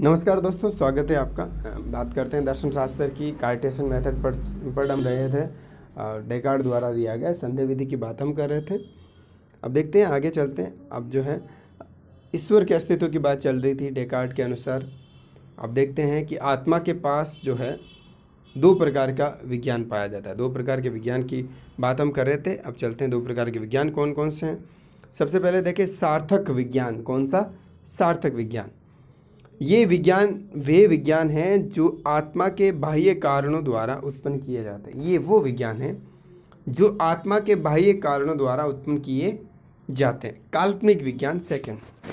नमस्कार दोस्तों स्वागत है आपका बात करते हैं दर्शन शास्त्र की कार्टेशन मेथड पर पढ़ हम रहे थे डेकार्ड द्वारा दिया गया संध्या विधि की बात हम कर रहे थे अब देखते हैं आगे चलते हैं अब जो है ईश्वर के अस्तित्व की बात चल रही थी डेकार्ड के अनुसार अब देखते हैं कि आत्मा के पास जो है दो प्रकार का विज्ञान पाया जाता है दो प्रकार के विज्ञान की बात हम कर रहे थे अब चलते हैं दो प्रकार के विज्ञान कौन कौन से हैं सबसे पहले देखें सार्थक विज्ञान कौन सा सार्थक विज्ञान ये विज्ञान वे विज्ञान हैं जो आत्मा के बाह्य कारणों द्वारा उत्पन्न किए जाते हैं ये वो विज्ञान हैं जो आत्मा के बाह्य कारणों द्वारा उत्पन्न किए जाते हैं काल्पनिक विज्ञान सेकंड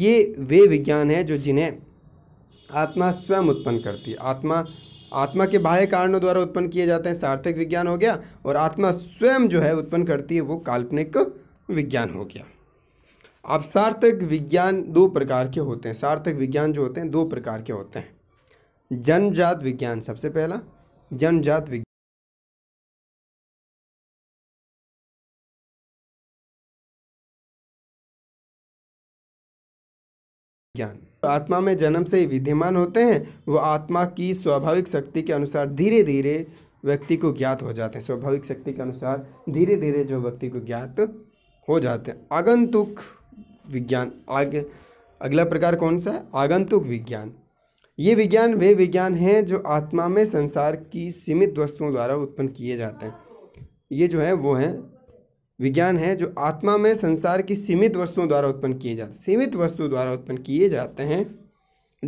ये वे विज्ञान हैं जो जिन्हें आत्मा स्वयं उत्पन्न करती है आत्मा आत्मा के बाह्य कारणों द्वारा उत्पन्न किए जाते हैं सार्थक विज्ञान हो गया और आत्मा स्वयं जो है उत्पन्न करती है वो काल्पनिक विज्ञान हो गया अब सार्थक विज्ञान दो प्रकार के होते हैं सार्थक विज्ञान जो होते हैं दो प्रकार के होते हैं जनजात विज्ञान सबसे पहला जनजात विज्ञान ज्ञान आत्मा में जन्म से ही विद्यमान होते हैं वो आत्मा की स्वाभाविक शक्ति के अनुसार धीरे धीरे व्यक्ति को ज्ञात हो जाते हैं स्वाभाविक शक्ति के अनुसार धीरे धीरे जो व्यक्ति को ज्ञात हो जाते हैं आगंतुक विज्ञान आगे अगला प्रकार कौन सा है आगंतुक विज्ञान ये विज्ञान वे विज्ञान हैं जो आत्मा में संसार की सीमित वस्तुओं द्वारा उत्पन्न किए जाते हैं ये जो है वो है विज्ञान है जो आत्मा में संसार की सीमित वस्तुओं द्वारा उत्पन्न किए जाते हैं सीमित वस्तु द्वारा उत्पन्न किए जाते हैं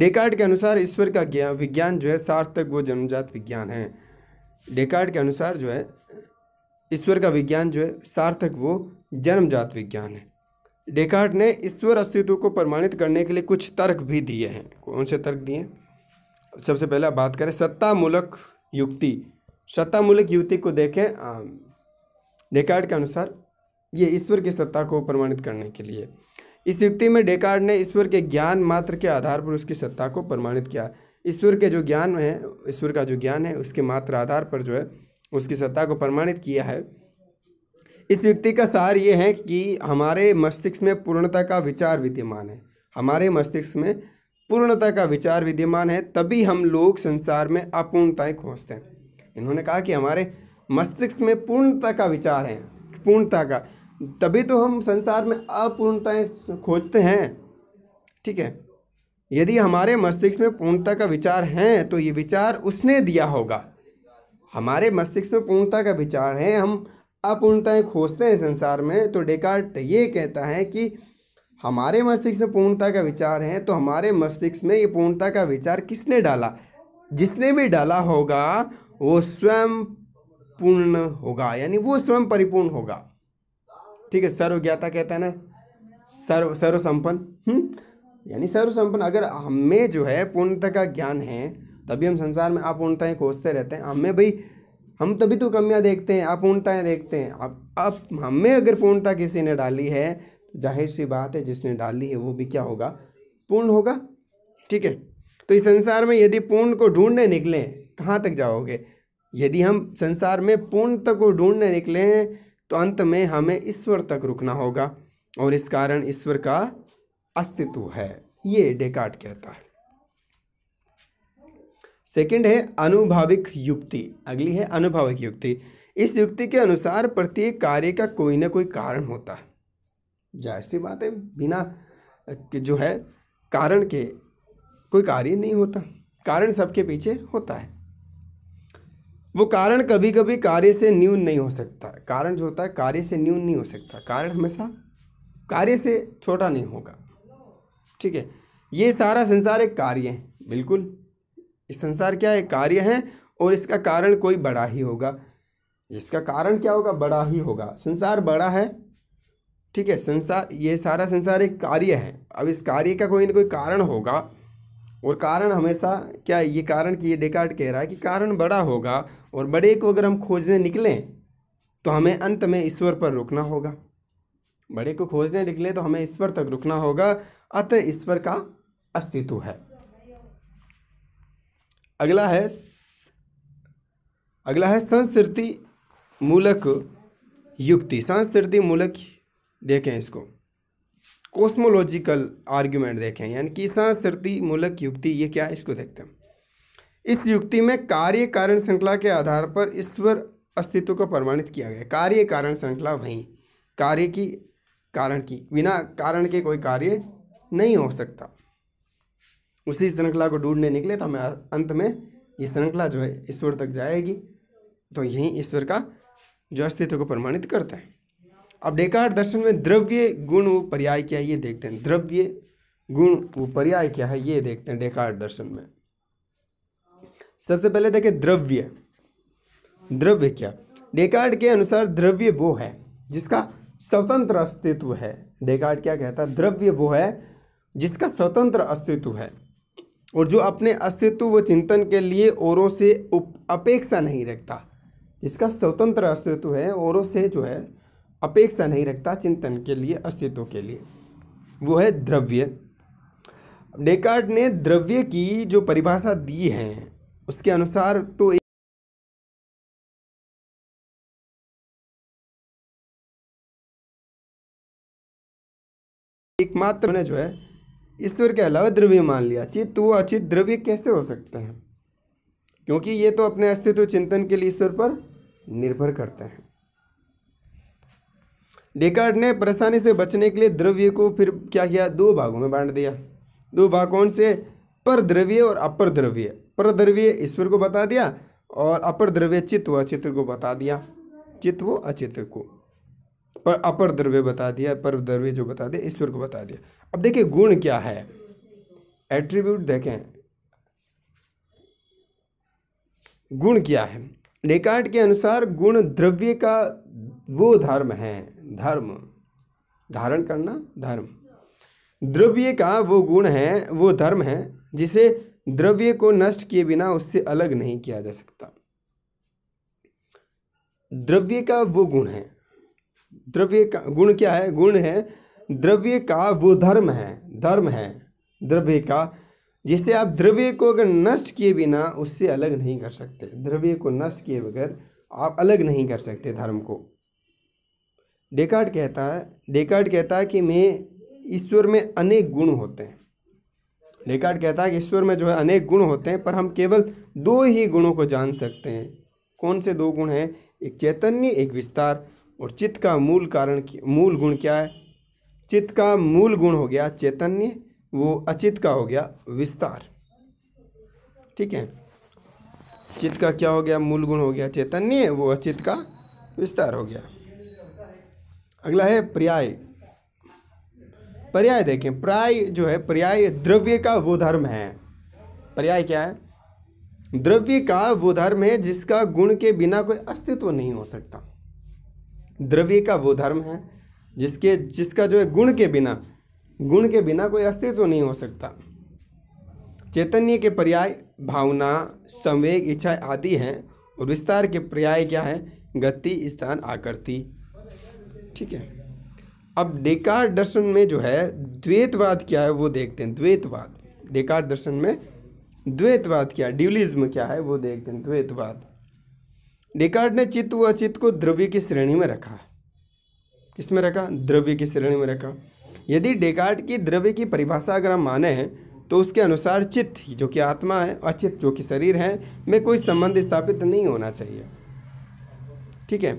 डेकार्ड के अनुसार ईश्वर का ज्ञान विज्ञान जो है सार्थक वो जन्मजात विज्ञान है डेकार्ड के अनुसार जो है ईश्वर का विज्ञान जो है सार्थक वो जन्मजात विज्ञान है डेकार्ट ने ईश्वर अस्तित्व को प्रमाणित करने के लिए कुछ तर्क भी दिए हैं कौन से तर्क दिए सबसे पहला बात करें सत्तामूलक युक्ति सत्तामूलक युक्ति को देखें डेकार्ड के अनुसार ये ईश्वर की सत्ता को प्रमाणित करने के लिए इस युक्ति में डेकार्ड ने ईश्वर के ज्ञान मात्र के आधार पर उसकी सत्ता को प्रमाणित किया ईश्वर के जो ज्ञान है ईश्वर का जो ज्ञान है उसके मात्र आधार पर जो है उसकी सत्ता को प्रमाणित किया है इस युक्ति का सार ये है कि हमारे मस्तिष्क में पूर्णता का विचार विद्यमान है हमारे मस्तिष्क में पूर्णता का विचार विद्यमान है तभी हम लोग संसार में अपूर्णताएं खोजते हैं इन्होंने कहा कि हमारे मस्तिष्क में पूर्णता का विचार है पूर्णता का तभी तो हम संसार में अपूर्णताएं खोजते हैं ठीक है यदि हमारे मस्तिष्क में पूर्णता का विचार है तो ये विचार उसने दिया होगा हमारे मस्तिष्क में पूर्णता का विचार है हम अपूर्णताएं खोजते हैं संसार में तो डेकार्ट ये कहता है कि हमारे मस्तिष्क में पूर्णता का विचार है तो हमारे मस्तिष्क में ये पूर्णता का विचार किसने डाला जिसने भी डाला होगा वो स्वयं पूर्ण होगा यानी वो स्वयं परिपूर्ण होगा ठीक है सर्वज्ञाता कहता है ना सर्व संपन्न हम्म, यानी संपन्न अगर हमें जो है पूर्णता का ज्ञान है तभी हम संसार में अपूर्णताएँ खोजते रहते हैं हमें भाई हम तभी तो कमियाँ देखते हैं अपूर्णताएँ देखते हैं अब अब हमें अगर पूर्णता किसी ने डाली है तो जाहिर सी बात है जिसने डाली है वो भी क्या होगा पूर्ण होगा ठीक है तो इस संसार में यदि पूर्ण को ढूंढने निकले कहाँ तक जाओगे यदि हम संसार में पूर्णता को ढूंढने निकले तो अंत में हमें ईश्वर तक रुकना होगा और इस कारण ईश्वर का अस्तित्व है ये डेकाट कहता है सेकंड है अनुभाविक युक्ति अगली है अनुभाविक युक्ति इस युक्ति के अनुसार प्रत्येक कार्य का कोई ना कोई कारण होता है जाहिर सी बात है बिना जो है कारण के कोई कार्य नहीं होता कारण सबके पीछे होता है वो कारण कभी कभी कार्य से न्यून नहीं हो सकता कारण जो होता है कार्य से न्यून नहीं हो सकता कारण हमेशा कार्य से छोटा नहीं होगा ठीक है ये सारा संसार एक कार्य है बिल्कुल ये संसार क्या है कार्य है और इसका कारण कोई बड़ा ही होगा इसका कारण क्या होगा बड़ा ही होगा संसार बड़ा है ठीक है संसार ये सारा संसार एक कार्य है अब इस कार्य का कोई ना कोई कारण होगा और कारण हमेशा क्या है ये कारण कि ये डेकार्ड कह रहा है कि कारण बड़ा होगा और बड़े को अगर हम खोजने निकलें तो हमें अंत में ईश्वर पर रुकना होगा बड़े को खोजने निकले तो हमें ईश्वर तक रुकना होगा अतः ईश्वर का अस्तित्व है अगला है अगला है संस्कृति मूलक युक्ति संस्कृति मूलक देखें इसको कॉस्मोलॉजिकल आर्ग्यूमेंट देखें यानी कि संस्कृति मूलक युक्ति ये क्या है इसको देखते हैं इस युक्ति में कार्य कारण श्रृंखला के आधार पर ईश्वर अस्तित्व को प्रमाणित किया गया कार्य कारण श्रृंखला वहीं कार्य की कारण की बिना कारण के कोई कार्य नहीं हो सकता उसी श्रृंखला को ढूंढने निकले तो हमें अंत में ये श्रृंखला जो है ईश्वर तक जाएगी तो यही ईश्वर का जो अस्तित्व को प्रमाणित करता है अब डेकार दर्शन में द्रव्य गुण व पर्याय क्या है ये देखते हैं द्रव्य गुण व पर्याय क्या है ये देखते हैं डेकार दर्शन में सबसे पहले देखें द्रव्य द्रव्य क्या डेकार्ड के अनुसार द्रव्य वो है जिसका स्वतंत्र अस्तित्व है डेकार्ड क्या कहता है द्रव्य वो है जिसका स्वतंत्र अस्तित्व है और जो अपने अस्तित्व व चिंतन के लिए औरों से अपेक्षा नहीं रखता इसका स्वतंत्र अस्तित्व है औरों से जो है अपेक्षा नहीं रखता चिंतन के लिए अस्तित्व के लिए वो है द्रव्य डेकार्ड ने द्रव्य की जो परिभाषा दी है उसके अनुसार तो एकमात्र ने जो है ईश्वर के अलावा द्रव्य मान लिया चित्त वो अचित द्रव्य कैसे हो सकते हैं क्योंकि ये तो अपने अस्तित्व चिंतन के लिए ईश्वर पर निर्भर करते हैं डेकार्ड ने परेशानी से बचने के लिए द्रव्य को फिर क्या किया दो भागों में बांट दिया दो भाग कौन से पर द्रव्य और अपर द्रव्य पर द्रव्य ईश्वर को बता दिया और अपर द्रव्य चित्त व अचित्र को बता दिया चित्त व अचित्र को पर अपर द्रव्य बता दिया पर द्रव्य जो बता दिया ईश्वर को बता दिया अब देखिए गुण क्या है एट्रीब्यूट देखें गुण क्या है लेकार्ड के अनुसार गुण द्रव्य का वो धर्म है धर्म धारण करना धर्म द्रव्य का वो गुण है वो धर्म है जिसे द्रव्य को नष्ट किए बिना उससे अलग नहीं किया जा सकता द्रव्य का वो गुण है द्रव्य का गुण क्या है गुण है द्रव्य का वो धर्म है धर्म है द्रव्य का जिससे आप द्रव्य को अगर नष्ट किए बिना उससे अलग नहीं कर सकते द्रव्य को नष्ट किए बगैर आप अलग नहीं कर सकते धर्म को डेकार्ड कहता है डेकार्ड कहता है कि मैं ईश्वर में अनेक गुण होते हैं डेकार्ड कहता है कि ईश्वर में जो है अनेक गुण होते हैं पर हम केवल दो ही गुणों को जान सकते हैं कौन से दो गुण हैं एक चैतन्य एक विस्तार और चित्त का मूल कारण मूल गुण क्या है चित्त का मूल गुण हो गया चैतन्य वो अचित का हो गया विस्तार ठीक है चित्त का क्या हो गया मूल गुण हो गया चैतन्य वो अचित का विस्तार हो गया अगला है पर्याय पर्याय देखें पर्याय जो है पर्याय द्रव्य का वो धर्म है पर्याय क्या है द्रव्य का वो धर्म है जिसका गुण के बिना कोई अस्तित्व नहीं हो सकता द्रव्य का वो धर्म है जिसके जिसका जो है गुण के बिना गुण के बिना कोई अस्तित्व तो नहीं हो सकता चैतन्य के पर्याय भावना संवेग इच्छा आदि हैं और विस्तार के पर्याय क्या है गति स्थान आकृति ठीक है अब डेकार दर्शन में जो है द्वैतवाद क्या है वो देखते हैं द्वैतवाद डेकार दर्शन में द्वैतवाद क्या है ड्यूलिज्म क्या है वो देखते हैं द्वैतवाद डेकार्ड ने चित्त व अचित को द्रव्य की श्रेणी में रखा है किस में रखा द्रव्य की श्रेणी में रखा यदि डेकार्ड की द्रव्य की परिभाषा अगर हम माने हैं तो उसके अनुसार चित्त जो कि आत्मा है और चित्त जो कि शरीर है में कोई संबंध स्थापित नहीं होना चाहिए ठीक है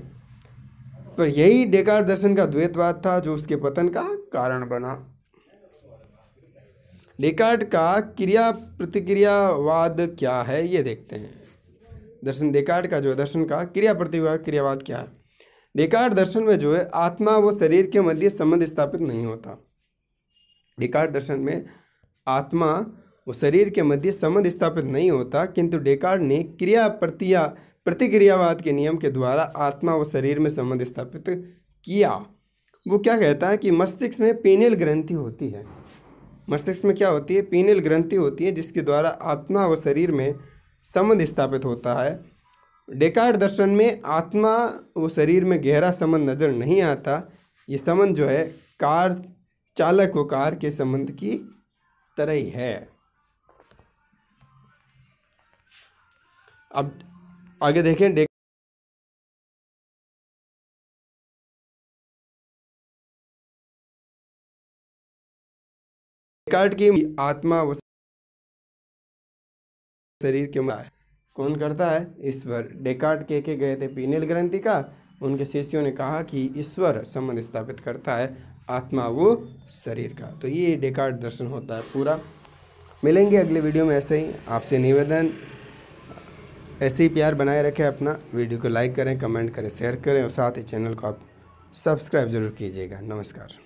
पर यही डेकार दर्शन का द्वैतवाद था जो उसके पतन का कारण बना डेकार्ड का क्रिया प्रतिक्रियावाद क्या है ये देखते हैं दर्शन डेकार्ड का जो दर्शन का क्रिया प्रतिक्रियावाद क्रियावाद क्या है डेकार दर्शन में जो है आत्मा व शरीर के मध्य संबंध स्थापित नहीं होता डेकार दर्शन में आत्मा व शरीर के मध्य संबंध स्थापित नहीं होता किंतु डेकार ने क्रिया प्रतिया प्रतिक्रियावाद के नियम के द्वारा आत्मा व शरीर में संबंध स्थापित किया वो क्या कहता है कि मस्तिष्क में पीनेल ग्रंथि होती है मस्तिष्क में क्या होती है पीनेल ग्रंथि होती है जिसके द्वारा आत्मा व शरीर में संबंध स्थापित होता है डेकार्ड दर्शन में आत्मा व शरीर में गहरा संबंध नज़र नहीं आता ये संबंध जो है कार चालक व कार के संबंध की तरह ही है अब आगे देखें डे डेकार्ड की आत्मा व शरीर के है कौन करता है ईश्वर डेकार्ट के के गए थे पीनेल ग्रंथि का उनके शिष्यों ने कहा कि ईश्वर संबंध स्थापित करता है आत्मा वो शरीर का तो ये डेकार्ट दर्शन होता है पूरा मिलेंगे अगले वीडियो में ऐसे ही आपसे निवेदन ऐसे ही प्यार बनाए रखें अपना वीडियो को लाइक करें कमेंट करें शेयर करें और साथ ही चैनल को आप सब्सक्राइब जरूर कीजिएगा नमस्कार